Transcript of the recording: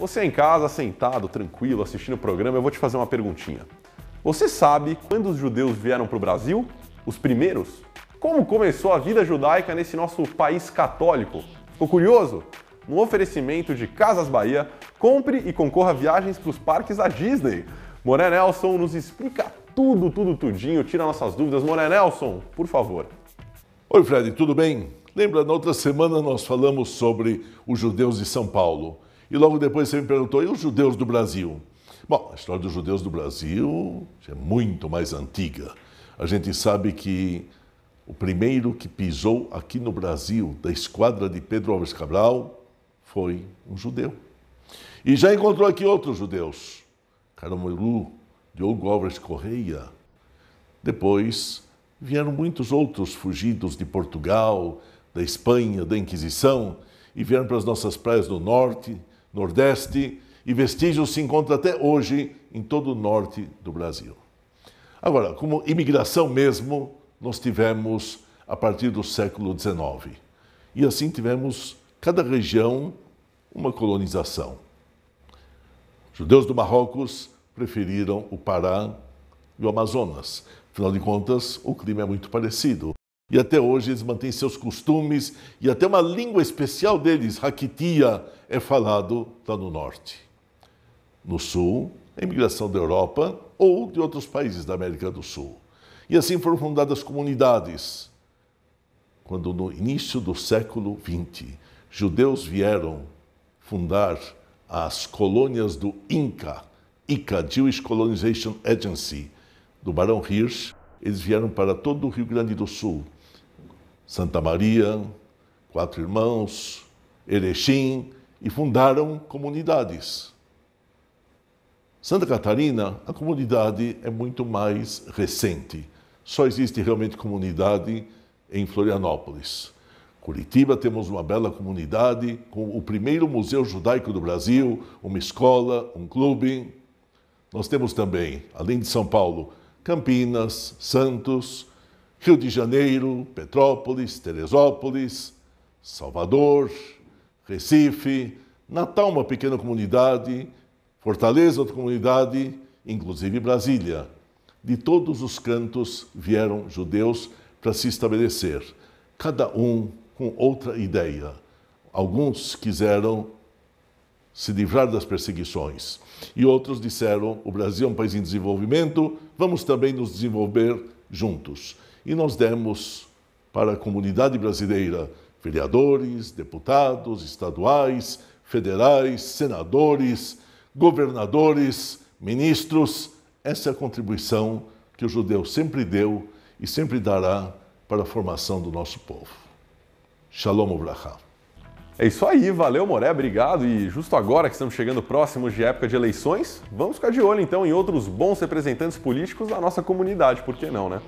Você em casa, sentado, tranquilo, assistindo o programa, eu vou te fazer uma perguntinha. Você sabe quando os judeus vieram para o Brasil? Os primeiros? Como começou a vida judaica nesse nosso país católico? Ficou curioso? No oferecimento de Casas Bahia, compre e concorra a viagens para os parques da Disney. Moré Nelson nos explica tudo, tudo, tudinho, tira nossas dúvidas. Moré Nelson, por favor. Oi, Fred, tudo bem? Lembra, na outra semana nós falamos sobre os judeus de São Paulo. E logo depois você me perguntou, e os judeus do Brasil? Bom, a história dos judeus do Brasil é muito mais antiga. A gente sabe que o primeiro que pisou aqui no Brasil da esquadra de Pedro Alves Cabral foi um judeu. E já encontrou aqui outros judeus. Caramelu, Diogo Alves Correia. Depois vieram muitos outros fugidos de Portugal, da Espanha, da Inquisição, e vieram para as nossas praias do norte, Nordeste, e vestígios se encontram até hoje em todo o norte do Brasil. Agora, como imigração mesmo, nós tivemos a partir do século XIX. E assim tivemos cada região uma colonização. Judeus do Marrocos preferiram o Pará e o Amazonas. Afinal de contas, o clima é muito parecido. E até hoje eles mantêm seus costumes e até uma língua especial deles, Hakitia, é falado lá no norte. No sul, a imigração da Europa ou de outros países da América do Sul. E assim foram fundadas comunidades. Quando no início do século XX, judeus vieram fundar as colônias do INCA, ICA, Jewish Colonization Agency, do Barão Hirsch, eles vieram para todo o Rio Grande do Sul, Santa Maria, Quatro Irmãos, Erechim e fundaram comunidades. Santa Catarina, a comunidade é muito mais recente. Só existe realmente comunidade em Florianópolis. Curitiba temos uma bela comunidade com o primeiro museu judaico do Brasil, uma escola, um clube. Nós temos também, além de São Paulo, Campinas, Santos, Rio de Janeiro, Petrópolis, Teresópolis, Salvador, Recife, Natal, uma pequena comunidade, Fortaleza, outra comunidade, inclusive Brasília. De todos os cantos vieram judeus para se estabelecer, cada um com outra ideia. Alguns quiseram se livrar das perseguições e outros disseram: o Brasil é um país em desenvolvimento, vamos também nos desenvolver juntos. E nós demos para a comunidade brasileira vereadores, deputados estaduais, federais, senadores, governadores, ministros. Essa é a contribuição que o judeu sempre deu e sempre dará para a formação do nosso povo. Shalom Obrachá. É isso aí, valeu Moré, obrigado. E justo agora que estamos chegando próximos de época de eleições, vamos ficar de olho então em outros bons representantes políticos da nossa comunidade, por que não, né?